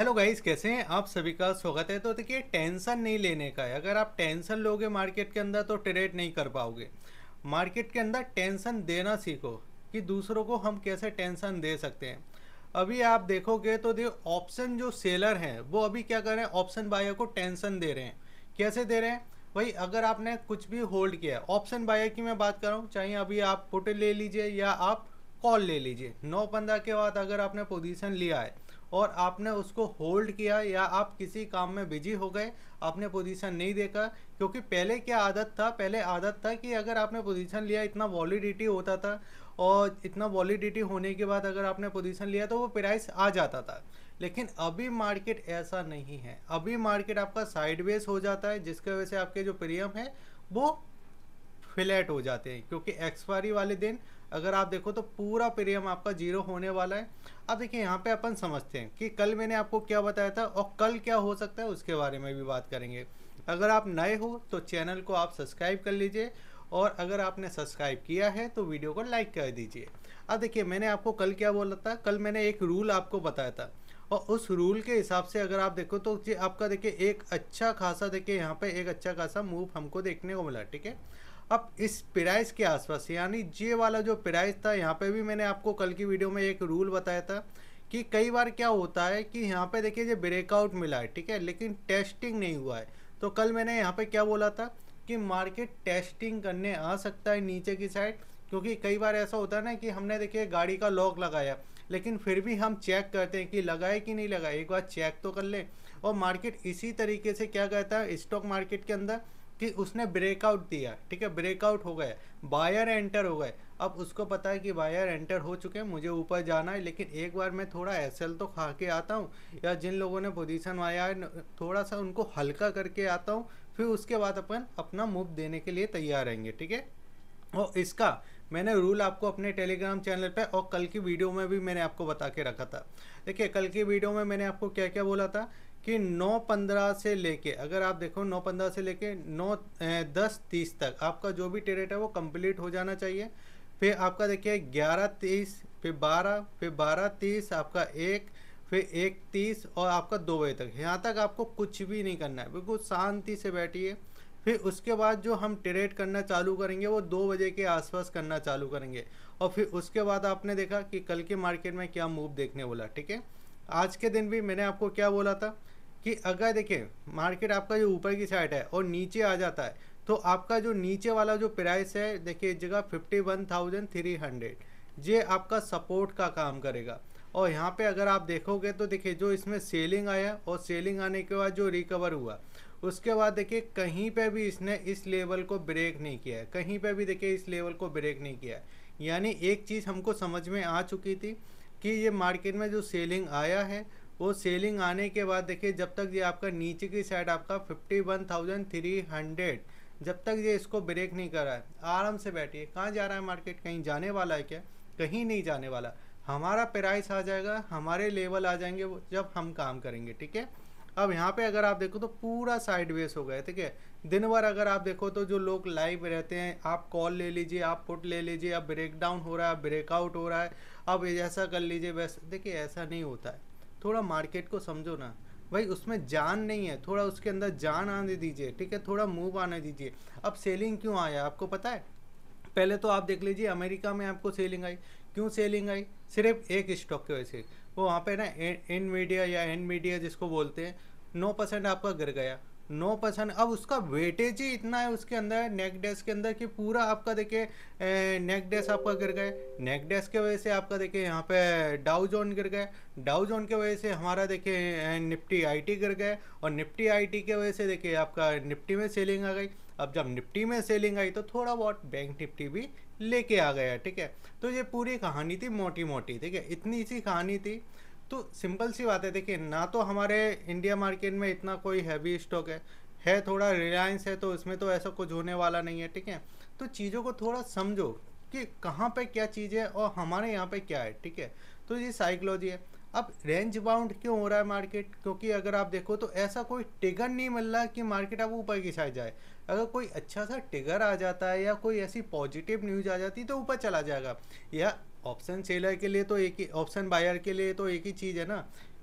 hello guys कैसे हैं आप सभी का स्वागत है तो देखिए टेंशन नहीं लेने का है अगर आप टेंशन लोगे मार्केट के अंदर तो ट्रेड नहीं कर पाओगे मार्केट के अंदर टेंशन देना सीखो कि दूसरों को हम कैसे टेंशन दे सकते हैं अभी आप देखोगे तो देखो ऑप्शन जो सेलर हैं वो अभी क्या कर रहे हैं ऑप्शन बायर को टेंशन दे रहे हैं कैसे दे रहे हैं भाई अगर आपने कुछ भी होल्ड किया ऑप्शन बायर की मैं बात कर रहा हूँ चाहे अभी आप फोटो ले लीजिए या आप कॉल ले लीजिए नौ पंद्रह के बाद अगर आपने पोजीशन लिया है और आपने उसको होल्ड किया या आप किसी काम में बिजी हो गए आपने पोजीशन नहीं देखा क्योंकि पहले क्या आदत था पहले आदत था कि अगर आपने पोजीशन लिया इतना वॉलीडिटी होता था और इतना वॉलीडिटी होने के बाद अगर आपने पोजीशन लिया तो वो प्राइस आ जाता था लेकिन अभी मार्केट ऐसा नहीं है अभी मार्केट आपका साइडवेज हो जाता है जिसकी वजह से आपके जो प्रीमियम है वो फ्लैट हो जाते हैं क्योंकि एक्सपायरी वाले दिन अगर आप देखो तो पूरा प्रीमियम आपका जीरो होने वाला है अब देखिए यहाँ पे अपन समझते हैं कि कल मैंने आपको क्या बताया था और कल क्या हो सकता है उसके बारे में भी बात करेंगे अगर आप नए हो तो चैनल को आप सब्सक्राइब कर लीजिए और अगर आपने सब्सक्राइब किया है तो वीडियो को लाइक कर दीजिए अब देखिए मैंने आपको कल क्या बोला था कल मैंने एक रूल आपको बताया था और उस रूल के हिसाब से अगर आप देखो तो आपका देखिए एक अच्छा खासा देखिए यहाँ पे एक अच्छा खासा मूव हमको देखने को मिला ठीक है अब इस प्राइस के आसपास यानी जे वाला जो प्राइस था यहाँ पे भी मैंने आपको कल की वीडियो में एक रूल बताया था कि कई बार क्या होता है कि यहाँ पे देखिए जो ब्रेकआउट मिला है ठीक है लेकिन टेस्टिंग नहीं हुआ है तो कल मैंने यहाँ पे क्या बोला था कि मार्केट टेस्टिंग करने आ सकता है नीचे की साइड क्योंकि कई बार ऐसा होता है ना कि हमने देखिए गाड़ी का लॉक लगाया लेकिन फिर भी हम चेक करते हैं कि लगाए कि नहीं लगाए एक बार चेक तो कर लें और मार्केट इसी तरीके से क्या कहता है स्टॉक मार्केट के अंदर कि उसने ब्रेकआउट दिया ठीक है ब्रेकआउट हो गए बायर एंटर हो गए अब उसको पता है कि बायर एंटर हो चुके हैं मुझे ऊपर जाना है लेकिन एक बार मैं थोड़ा एस तो खा के आता हूँ या जिन लोगों ने पोजीशन माया है थोड़ा सा उनको हल्का करके आता हूँ फिर उसके बाद अपन अपना मूव देने के लिए तैयार रहेंगे ठीक है और इसका मैंने रूल आपको अपने टेलीग्राम चैनल पे और कल की वीडियो में भी मैंने आपको बता के रखा था देखिए कल की वीडियो में मैंने आपको क्या क्या बोला था कि 9.15 से लेके अगर आप देखो 9.15 से लेके 9 दस तीस तक आपका जो भी टेरेट है वो कंप्लीट हो जाना चाहिए फिर आपका देखिए ग्यारह तीस फिर बारह फिर बारह तीस आपका एक फिर एक तीस और आपका दो बजे तक यहाँ तक आपको कुछ भी नहीं करना है बिल्कुल शांति से बैठिए फिर उसके बाद जो हम टेरेट करना चालू करेंगे वो दो बजे के आसपास करना चालू करेंगे और फिर उसके बाद आपने देखा कि कल के मार्केट में क्या मूव देखने बोला ठीक है आज के दिन भी मैंने आपको क्या बोला था कि अगर देखिए मार्केट आपका जो ऊपर की साइड है और नीचे आ जाता है तो आपका जो नीचे वाला जो प्राइस है देखिए जगह fifty one thousand three hundred ये आपका सपोर्ट का काम करेगा और यहाँ पे अगर आप देखोगे तो देखिए जो इसमें सेलिंग आया और सेलिंग आने के बाद जो रिकवर हुआ उसके बाद देखिए कहीं पे भी इसने इस लेवल को ब्रेक नहीं किया है कहीं पे भी देखिए इस लेवल को ब्रेक नहीं किया है यानी एक चीज़ हमको समझ में आ चुकी थी कि ये मार्केट में जो सेलिंग आया है वो सेलिंग आने के बाद देखिए जब तक ये आपका नीचे की साइड आपका fifty one thousand three hundred जब तक ये इसको ब्रेक नहीं कर रहा है आराम से बैठिए कहाँ जा रहा है मार्केट कहीं जाने वाला है क्या कहीं नहीं जाने वाला हमारा प्राइस आ जाएगा हमारे लेवल आ जाएंगे जब हम काम करेंगे ठीक है अब यहाँ पे अगर आप देखो तो पूरा साइड वेस हो गया ठीक है दिन भर अगर आप देखो तो जो लोग लाइव रहते हैं आप कॉल ले लीजिए आप पुट ले लीजिए अब ब्रेकडाउन हो रहा है ब्रेकआउट हो रहा है अब ऐसा कर लीजिए वैसे देखिए ऐसा नहीं होता है थोड़ा मार्केट को समझो ना भाई उसमें जान नहीं है थोड़ा उसके अंदर जान आने दीजिए ठीक है थोड़ा मूव आने दीजिए अब सेलिंग क्यों आया आपको पता है पहले तो आप देख लीजिए अमेरिका में आपको सेलिंग आई क्यों सेलिंग आई सिर्फ एक स्टॉक की वजह से वो वहाँ पे ना एन मीडिया या एन मीडिया जिसको बोलते हैं नौ परसेंट आपका गिर गया नौ परसेंट अब उसका वेटेज ही इतना है उसके अंदर नेक डेस्क के अंदर कि पूरा आपका देखिए नेक डेस्क आपका गिर गए नेक डेस्क के वजह से आपका देखिए यहाँ पे डाउ जोन गिर गए डाउ जोन के वजह से हमारा देखिए निफ्टी आईटी गिर गए और निफ्टी आईटी के वजह से देखिए आपका निफ्टी में सेलिंग आ गई अब जब निफ्टी में सेलिंग आई तो थोड़ा बहुत बैंक निफ्टी भी लेके आ गया ठीक है तो ये पूरी कहानी थी मोटी मोटी ठीक है इतनी सी कहानी थी तो सिंपल सी बात है देखिए ना तो हमारे इंडिया मार्केट में इतना कोई हैवी स्टॉक है है थोड़ा रिलायंस है तो इसमें तो ऐसा कुछ होने वाला नहीं है ठीक है तो चीज़ों को थोड़ा समझो कि कहाँ पे क्या चीज़ है और हमारे यहाँ पे क्या है ठीक है तो ये साइकोलॉजी है अब रेंज बाउंड क्यों हो रहा है मार्केट क्योंकि अगर आप देखो तो ऐसा कोई टिगर नहीं मिल रहा कि मार्केट अब ऊपर की साइड जाए अगर कोई अच्छा सा टिगर आ जाता है या कोई ऐसी पॉजिटिव न्यूज आ जाती तो ऊपर चला जाएगा या ऑप्शन सेलर के लिए तो एक ही ऑप्शन बायर के लिए तो एक ही चीज़ है ना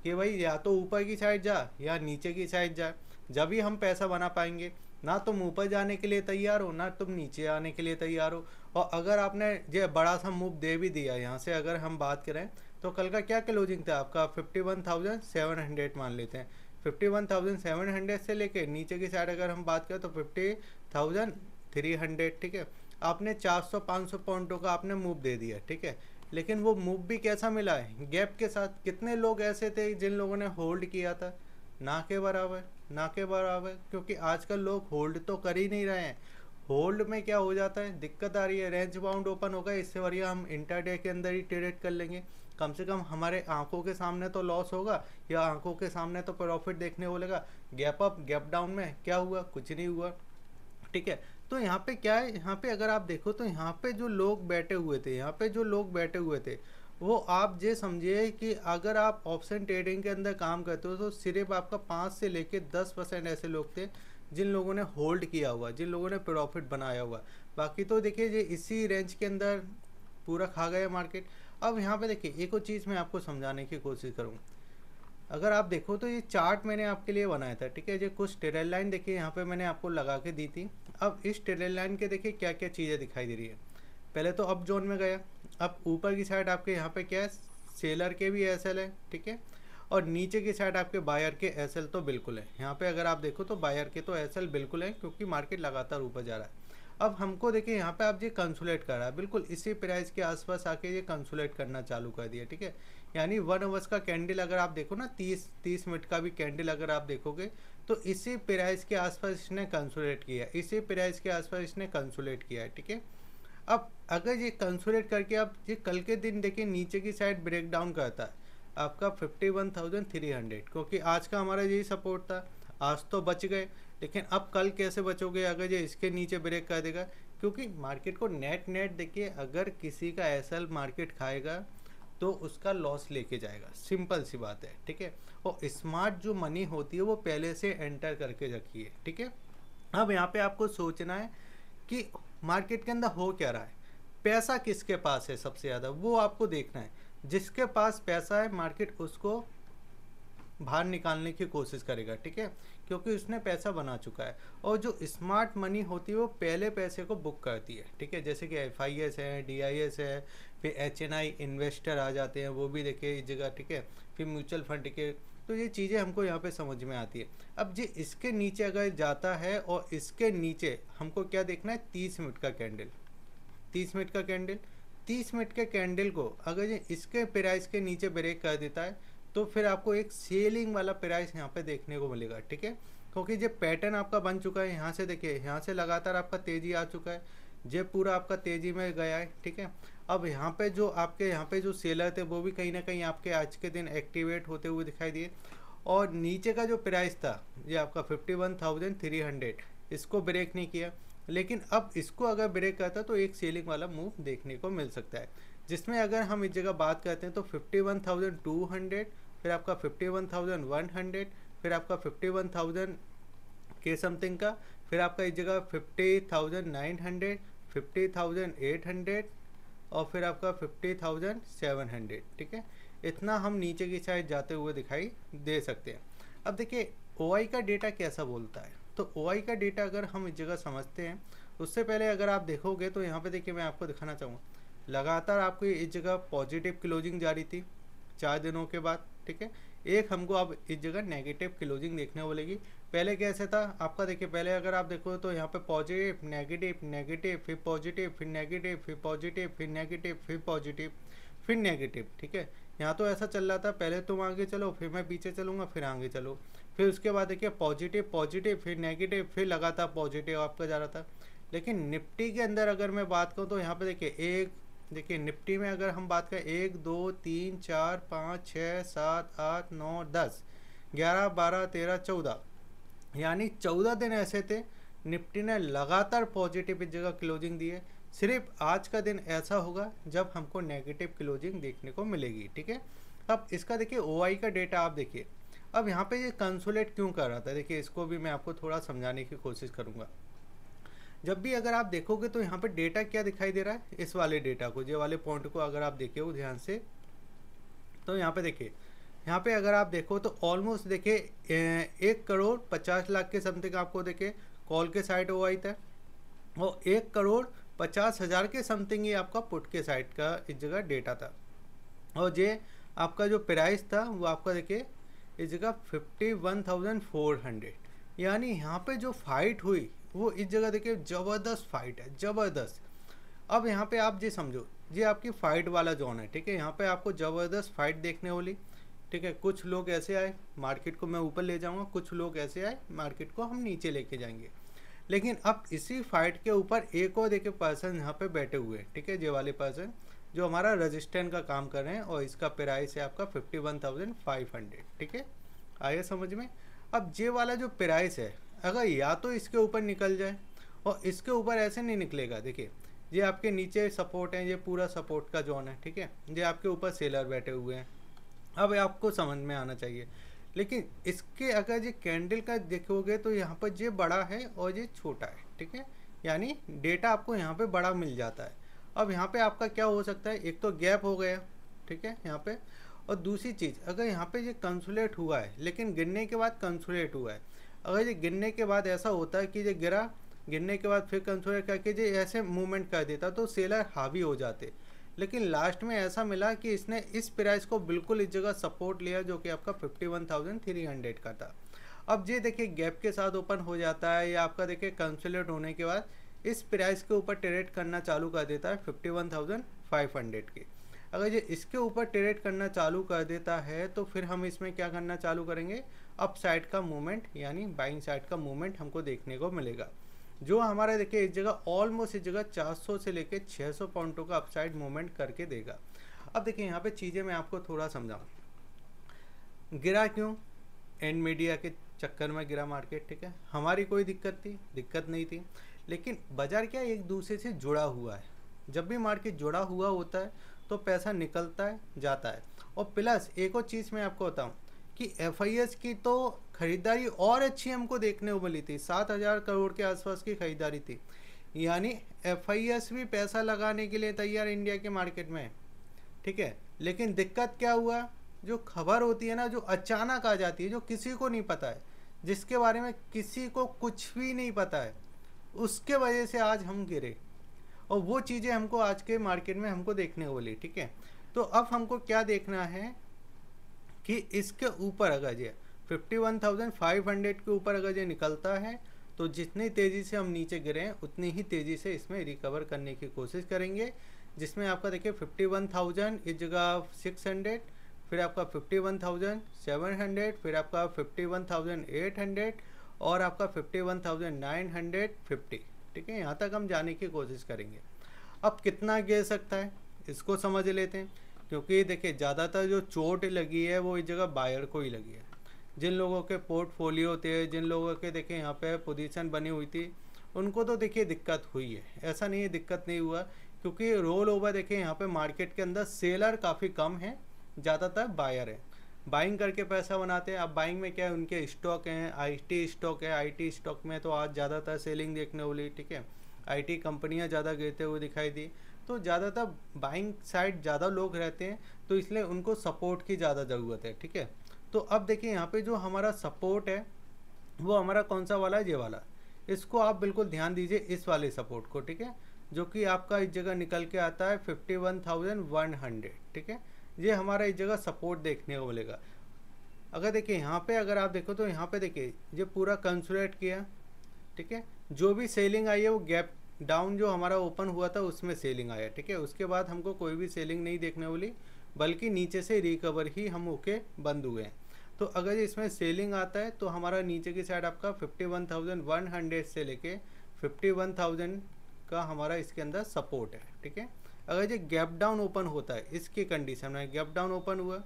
कि भाई या तो ऊपर की साइड जा या नीचे की साइड जाए जब भी हम पैसा बना पाएंगे ना तुम ऊपर जाने के लिए तैयार हो ना तुम नीचे आने के लिए तैयार हो और अगर आपने जो बड़ा सा मूव दे भी दिया यहाँ से अगर हम बात करें तो कल का क्या क्लोजिंग था आपका fifty one thousand seven hundred मान लेते हैं fifty one thousand seven hundred से लेके नीचे की साइड अगर हम बात करें तो फिफ्टी थाउजेंड थ्री हंड्रेड ठीक है आपने चार सौ पाँच सौ पॉइंटों का आपने मूव दे दिया ठीक है लेकिन वो मूव भी कैसा मिला है गैप के साथ कितने लोग ऐसे थे जिन लोगों ने होल्ड किया था ना के बराबर ना के बराबर क्योंकि आजकल लोग होल्ड तो कर ही नहीं रहे हैं होल्ड में क्या हो जाता है दिक्कत आ रही है रेंज बाउंड ओपन होगा इससे बढ़िया हम इंटरडे के अंदर ही ट्रेड कर लेंगे कम से कम हमारे आंखों के सामने तो लॉस होगा या आंखों के सामने तो प्रॉफिट देखने को लगा गैप अप गैप डाउन में क्या हुआ कुछ नहीं हुआ ठीक है तो यहाँ पे क्या है यहाँ पे अगर आप देखो तो यहाँ पे जो लोग बैठे हुए थे यहाँ पे जो लोग बैठे हुए थे वो आप ये समझिए कि अगर आप ऑप्शन ट्रेडिंग के अंदर काम करते हो तो सिर्फ आपका पाँच से लेके दस परसेंट ऐसे लोग थे जिन लोगों ने होल्ड किया हुआ जिन लोगों ने प्रॉफिट बनाया हुआ बाकी तो देखिए ये इसी रेंज के अंदर पूरा खा गया मार्केट अब यहाँ पे देखिए एक और चीज़ मैं आपको समझाने की कोशिश करूँ अगर आप देखो तो ये चार्ट मैंने आपके लिए बनाया था ठीक है जो कुछ टेरल लाइन देखिए यहाँ पे मैंने आपको लगा के दी थी अब इस टेरल लाइन के देखिए क्या क्या चीज़ें दिखाई दे रही है पहले तो अप जोन में गया अब ऊपर की साइड आपके यहाँ पे क्या है सेलर के भी एस है ठीक है और नीचे की साइड आपके बायर के एस तो बिल्कुल है यहाँ पर अगर आप देखो तो बायर के तो एस बिल्कुल है क्योंकि मार्केट लगातार ऊपर जा रहा है अब हमको देखिए यहाँ पे आप ये कंसुलेट करा बिल्कुल इसी प्राइस के आसपास आके ये कंसुलेट करना चालू कर दिया ठीक है यानी वन अवर्स का कैंडल अगर आप देखो ना तीस तीस मिनट का भी कैंडल अगर आप देखोगे तो इसी प्राइस के आसपास इसने कंसुलेट किया इसी प्राइस के आसपास इसने कंसुलेट किया है ठीक है अब अगर ये कंसुलेट करके आप ये कल के दिन देखिए नीचे की साइड ब्रेक डाउन करता है आपका fifty one thousand three hundred क्योंकि आज का हमारा यही सपोर्ट था आज तो बच गए लेकिन अब कल कैसे बचोगे अगर ये इसके नीचे ब्रेक कर देगा क्योंकि मार्केट को नेट नेट देखिए अगर किसी का ऐसा मार्केट खाएगा तो उसका लॉस लेके जाएगा सिंपल सी बात है ठीक है और स्मार्ट जो मनी होती है वो पहले से एंटर करके रखिए ठीक है अब यहाँ पे आपको सोचना है कि मार्केट के अंदर हो क्या रहा है पैसा किसके पास है सबसे ज़्यादा वो आपको देखना है जिसके पास पैसा है मार्केट उसको बाहर निकालने की कोशिश करेगा ठीक है क्योंकि उसने पैसा बना चुका है और जो स्मार्ट मनी होती है वो पहले पैसे को बुक करती है ठीक है जैसे कि एफ आई एस है डी आई एस है फिर एच एन आई इन्वेस्टर आ जाते हैं वो भी देखिए इस जगह ठीक है फिर म्यूचुअल फंड के तो ये चीज़ें हमको यहाँ पे समझ में आती है अब जी इसके नीचे अगर जाता है और इसके नीचे हमको क्या देखना है तीस मिनट का कैंडल तीस मिनट का कैंडल तीस मिनट के कैंडल को अगर ये इसके प्राइस के नीचे ब्रेक कर देता है तो फिर आपको एक सेलिंग वाला प्राइस यहाँ पे देखने को मिलेगा ठीक है क्योंकि जब पैटर्न आपका बन चुका है यहाँ से देखिए यहाँ से लगातार आपका तेज़ी आ चुका है जब पूरा आपका तेज़ी में गया है ठीक है अब यहाँ पे जो आपके यहाँ पे जो सेलर थे वो भी कहीं ना कहीं आपके आज के दिन एक्टिवेट होते हुए दिखाई दिए और नीचे का जो प्राइस था ये आपका fifty one thousand three hundred इसको ब्रेक नहीं किया लेकिन अब इसको अगर ब्रेक करता तो एक सेलिंग वाला मूव देखने को मिल सकता है जिसमें अगर हम इस जगह बात करते हैं तो fifty one thousand two hundred फिर आपका fifty one thousand one hundred फिर आपका फिफ्टी वन थाउजेंड के समथिंग का फिर आपका इस जगह fifty thousand nine hundred fifty thousand eight hundred और फिर आपका फिफ्टी थाउजेंड सेवन हंड्रेड ठीक है इतना हम नीचे की साइड जाते हुए दिखाई दे सकते हैं अब देखिए ओ का डेटा कैसा बोलता है तो ओ का डेटा अगर हम इस जगह समझते हैं उससे पहले अगर आप देखोगे तो यहाँ पे देखिए मैं आपको दिखाना चाहूँगा लगातार आपकी इस जगह पॉजिटिव क्लोजिंग जारी थी चार दिनों के बाद ठीक है एक हमको अब इस जगह नेगेटिव क्लोजिंग देखने बोलेगी पहले कैसे था आपका देखिए पहले अगर आप देखो तो यहाँ पे पॉजिटिव नेगेटिव नेगेटिव फिर पॉजिटिव फिर नेगेटिव फिर पॉजिटिव फिर नेगेटिव फिर पॉजिटिव फिर नेगेटिव ठीक है यहाँ तो ऐसा चल रहा था पहले तुम आगे चलो फिर मैं पीछे चलूँगा फिर आगे चलो फिर उसके बाद देखिए पॉजिटिव पॉजिटिव फिर नेगेटिव फिर लगातार पॉजिटिव आपका जा रहा था लेकिन निफ्टी के अंदर अगर मैं बात करूँ तो यहाँ पे देखिए एक देखिए निफ्टी में अगर हम बात करें एक दो तीन चार पाँच छः सात आठ नौ दस ग्यारह बारह तेरह चौदह यानी चौदह दिन ऐसे थे निफ्टी ने लगातार पॉजिटिव जगह क्लोजिंग दी है सिर्फ आज का दिन ऐसा होगा जब हमको नेगेटिव क्लोजिंग देखने को मिलेगी ठीक है अब इसका देखिए ओ का डेटा आप देखिए अब यहाँ पे ये कंसोलेट क्यों कर रहा था देखिए इसको भी मैं आपको थोड़ा समझाने की कोशिश करूँगा जब भी अगर आप देखोगे तो यहाँ पे डेटा क्या दिखाई दे रहा है इस वाले डेटा को ये वाले पॉइंट को अगर आप देखे ध्यान से तो यहाँ पे देखिए यहाँ पे अगर आप देखो तो ऑलमोस्ट देखे एक करोड़ पचास लाख के समथिंग आपको देखे कॉल के साइड ओ आई था और एक करोड़ पचास हज़ार के समथिंग ही आपका पुट के साइड का इस जगह डेटा था और ये आपका जो प्राइस था वो आपका देखिए इस जगह fifty one thousand four hundred यानी यहाँ पे जो फाइट हुई वो इस जगह देखिए ज़बरदस्त फाइट है ज़बरदस्त अब यहाँ पे आप ये समझो ये आपकी फ़ाइट वाला जोन है ठीक है यहाँ पे आपको ज़बरदस्त फाइट देखने वाली ठीक है कुछ लोग ऐसे आए मार्केट को मैं ऊपर ले जाऊँगा कुछ लोग ऐसे आए मार्केट को हम नीचे लेके जाएंगे लेकिन अब इसी फाइट के ऊपर एक और देखिए पर्सन यहाँ पे बैठे हुए हैं ठीक है जे वाले पर्सन जो हमारा रजिस्टेंट का काम कर रहे हैं और इसका प्राइस है आपका fifty one thousand five hundred ठीक है आइए समझ में अब जे वाला जो प्राइस है अगर या तो इसके ऊपर निकल जाए और इसके ऊपर ऐसे नहीं निकलेगा देखिए ये आपके नीचे सपोर्ट है ये पूरा सपोर्ट का जोन है ठीक है ये आपके ऊपर सेलर बैठे हुए हैं अब आपको समझ में आना चाहिए लेकिन इसके अगर ये कैंडल का देखोगे तो यहाँ पर ये बड़ा है और ये छोटा है ठीक है यानी डेटा आपको यहाँ पे बड़ा मिल जाता है अब यहाँ पे आपका क्या हो सकता है एक तो गैप हो गया ठीक है यहाँ पे और दूसरी चीज़ अगर यहाँ पे ये कंसुलेट हुआ है लेकिन गिरने के बाद कंसुलेट हुआ है अगर ये गिरने के बाद ऐसा होता है कि ये गिरा गिरने के बाद फिर कंसुलेट करके ये ऐसे मूवमेंट कर देता तो सेलर हावी हो जाते लेकिन लास्ट में ऐसा मिला कि इसने इस प्राइस को बिल्कुल इस जगह सपोर्ट लिया जो कि आपका fifty one thousand three hundred का था अब ये देखिए गैप के साथ ओपन हो जाता है या आपका देखिए कंसुलेट होने के बाद इस प्राइस के ऊपर ट्रेड करना चालू कर देता है fifty one thousand five hundred के अगर ये इसके ऊपर टेरेट करना चालू कर देता है तो फिर हम इसमें क्या करना चालू करेंगे अप साइड का मूवमेंट यानी बाइंग साइड का मूवमेंट हमको देखने को मिलेगा जो हमारा देखिए इस जगह ऑलमोस्ट इस जगह 400 से लेके 600 पॉइंटों का अपसाइड मूवमेंट करके देगा अब देखिए यहाँ पे चीज़ें मैं आपको थोड़ा समझाऊँ गिरा क्यों एंड मीडिया के चक्कर में गिरा मार्केट ठीक है हमारी कोई दिक्कत थी दिक्कत नहीं थी लेकिन बाज़ार क्या एक दूसरे से जुड़ा हुआ है जब भी मार्केट जुड़ा हुआ होता है तो पैसा निकलता है जाता है और प्लस एक और चीज़ मैं आपको बताऊँ कि एफ की तो ख़रीदारी और अच्छी हमको देखने को मिली थी सात हज़ार करोड़ के आसपास की ख़रीदारी थी यानी एफ भी पैसा लगाने के लिए तैयार इंडिया के मार्केट में ठीक है लेकिन दिक्कत क्या हुआ जो खबर होती है ना जो अचानक आ जाती है जो किसी को नहीं पता है जिसके बारे में किसी को कुछ भी नहीं पता है उसके वजह से आज हम गिरे और वो चीज़ें हमको आज के मार्केट में हमको देखने को मिली ठीक है तो अब हमको क्या देखना है कि इसके ऊपर अगर ये 51,500 के ऊपर अगर ये निकलता है तो जितनी तेज़ी से हम नीचे गिरे हैं उतनी ही तेज़ी से इसमें रिकवर करने की कोशिश करेंगे जिसमें आपका देखिए 51,000 इस जगह 600 फिर आपका 51,700 फिर आपका 51,800 और आपका 51,950 ठीक है यहाँ तक हम जाने की कोशिश करेंगे अब कितना गिर सकता है इसको समझ लेते हैं क्योंकि देखिए ज़्यादातर जो चोट लगी है वो इस जगह बायर को ही लगी है जिन लोगों के पोर्टफोलियो थे जिन लोगों के देखिए यहाँ पे पोजीशन बनी हुई थी उनको तो देखिए दिक्कत हुई है ऐसा नहीं है दिक्कत नहीं हुआ क्योंकि रोल ओवर देखिए यहाँ पे मार्केट के अंदर सेलर काफ़ी कम है ज़्यादातर बायर है बाइंग करके पैसा बनाते हैं अब बाइंग में क्या है उनके स्टॉक हैं आईटी स्टॉक है आईटी स्टॉक में तो आज ज़्यादातर सेलिंग देखने वाली ठीक है आईटी कंपनियां ज़्यादा गिरते हुए दिखाई दी तो ज़्यादातर बाइंग साइड ज़्यादा लोग रहते हैं तो इसलिए उनको सपोर्ट की ज़्यादा ज़रूरत है ठीक है तो अब देखिए यहाँ पर जो हमारा सपोर्ट है वो हमारा कौन सा वाला है ये वाला इसको आप बिल्कुल ध्यान दीजिए इस वाले सपोर्ट को ठीक है जो कि आपका इस जगह निकल के आता है fifty one thousand one hundred ठीक है ये हमारा इस जगह सपोर्ट देखने को मिलेगा अगर देखिए यहाँ पे अगर आप देखो तो यहाँ पे देखिए ये पूरा कंसुलेट किया ठीक है जो भी सेलिंग आई है वो गैप डाउन जो हमारा ओपन हुआ था उसमें सेलिंग आया ठीक है उसके बाद हमको कोई भी सेलिंग नहीं देखने वाली बल्कि नीचे से रिकवर ही हम होके बंद हुए हैं तो अगर इसमें सेलिंग आता है तो हमारा नीचे की साइड आपका हंड्रेड से लेके थाउजेंड का हमारा इसके अंदर सपोर्ट है ठीक है अगर ये गैप डाउन ओपन होता है इसके कंडीशन में गैप डाउन ओपन हुआ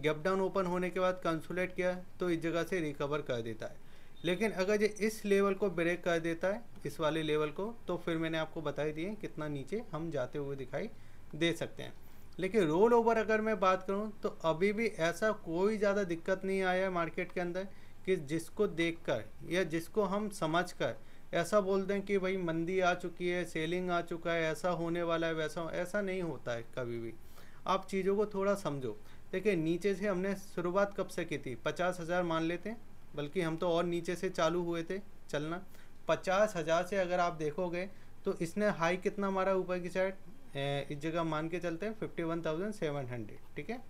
गैप डाउन ओपन होने के बाद कंसुलेट किया तो इस जगह से रिकवर कर देता है लेकिन अगर ये इस लेवल को ब्रेक कर देता है इस वाले लेवल को तो फिर मैंने आपको बता दिए कितना नीचे हम जाते हुए दिखाई दे सकते हैं लेकिन रोल ओवर अगर मैं बात करूँ तो अभी भी ऐसा कोई ज़्यादा दिक्कत नहीं आया मार्केट के अंदर कि जिसको देखकर या जिसको हम समझकर ऐसा बोलते हैं कि भाई मंदी आ चुकी है सेलिंग आ चुका है ऐसा होने वाला है वैसा ऐसा नहीं होता है कभी भी आप चीज़ों को थोड़ा समझो देखिए नीचे से हमने शुरुआत कब से की थी पचास हज़ार मान लेते हैं बल्कि हम तो और नीचे से चालू हुए थे चलना पचास हज़ार से अगर आप देखोगे तो इसने हाई कितना मारा ऊपर की साइड इस जगह मान के चलते हैं fifty one thousand seven hundred ठीक है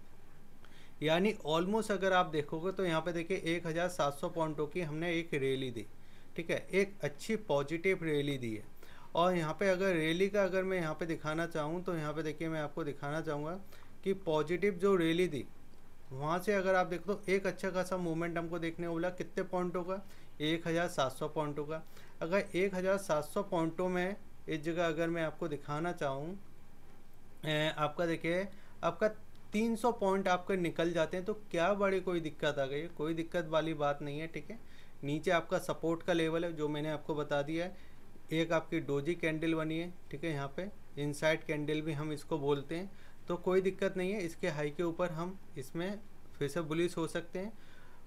यानी ऑलमोस्ट अगर आप देखोगे तो यहाँ पे देखिए एक हज़ार सात सौ पॉइंटों की हमने एक रैली दी ठीक है एक अच्छी पॉजिटिव रैली दी है और यहाँ पे अगर रैली का अगर मैं यहाँ पे दिखाना चाहूँ तो यहाँ पे देखिए मैं आपको दिखाना चाहूँगा कि पॉजिटिव जो रैली दी वहाँ से अगर आप देख दो एक अच्छा खासा मोमेंट हमको देखने को मिला कितने पॉइंटों का एक हज़ार सात सौ पॉइंटों का अगर एक हज़ार सात सौ पॉइंटों में इस जगह अगर मैं आपको दिखाना चाहूँ आपका देखिए आपका तीन सौ पॉइंट आपके निकल जाते हैं तो क्या बड़ी कोई दिक्कत आ गई है कोई दिक्कत वाली बात नहीं है ठीक है नीचे आपका सपोर्ट का लेवल है जो मैंने आपको बता दिया है एक आपकी डोजी कैंडल बनी है ठीक है यहाँ पे इनसाइड कैंडल भी हम इसको बोलते हैं तो कोई दिक्कत नहीं है इसके हाई के ऊपर हम इसमें फिर से बुलिस हो सकते हैं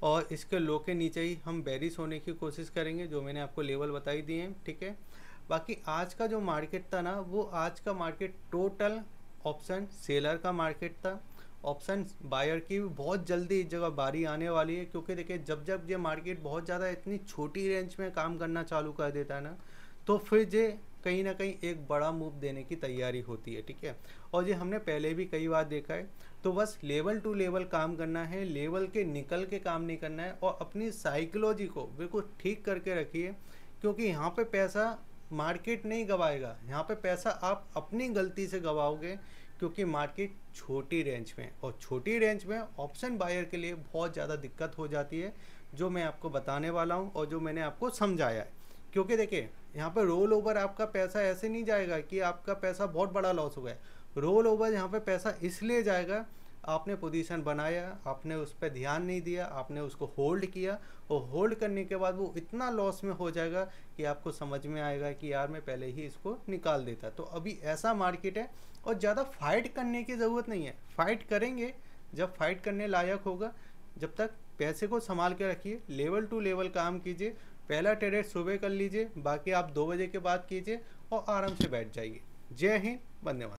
और इसके लो के नीचे ही हम बैरिस होने की कोशिश करेंगे जो मैंने आपको लेवल बताई दिए हैं ठीक है बाकी आज का जो मार्केट था ना वो आज का मार्केट टोटल ऑप्शन सेलर का मार्केट था ऑप्शन बायर की बहुत जल्दी इस जगह बारी आने वाली है क्योंकि देखिए जब जब ये मार्केट बहुत ज़्यादा इतनी छोटी रेंज में काम करना चालू कर देता है ना तो फिर ये कहीं ना कहीं एक बड़ा मूव देने की तैयारी होती है ठीक है और ये हमने पहले भी कई बार देखा है तो बस लेवल टू लेवल काम करना है लेवल के निकल के काम नहीं करना है और अपनी साइकोलॉजी को बिल्कुल ठीक करके रखिए क्योंकि यहाँ पर पैसा मार्केट नहीं गवाएगा यहाँ पे पैसा आप अपनी गलती से गवाओगे क्योंकि मार्केट छोटी रेंज में और छोटी रेंज में ऑप्शन बायर के लिए बहुत ज़्यादा दिक्कत हो जाती है जो मैं आपको बताने वाला हूँ और जो मैंने आपको समझाया है क्योंकि देखिए यहाँ पर रोल ओवर आपका पैसा ऐसे नहीं जाएगा कि आपका पैसा बहुत बड़ा लॉस हो गया रोल ओवर यहाँ पर पैसा इसलिए जाएगा आपने पोजीशन बनाया आपने उस पर ध्यान नहीं दिया आपने उसको होल्ड किया और होल्ड करने के बाद वो इतना लॉस में हो जाएगा कि आपको समझ में आएगा कि यार मैं पहले ही इसको निकाल देता तो अभी ऐसा मार्केट है और ज़्यादा फाइट करने की ज़रूरत नहीं है फाइट करेंगे जब फाइट करने लायक होगा जब तक पैसे को संभाल के रखिए लेवल टू लेवल काम कीजिए पहला ट्रेड सुबह कर लीजिए बाकी आप दो बजे के बाद कीजिए और आराम से बैठ जाइए जय हिंद धन्यवाद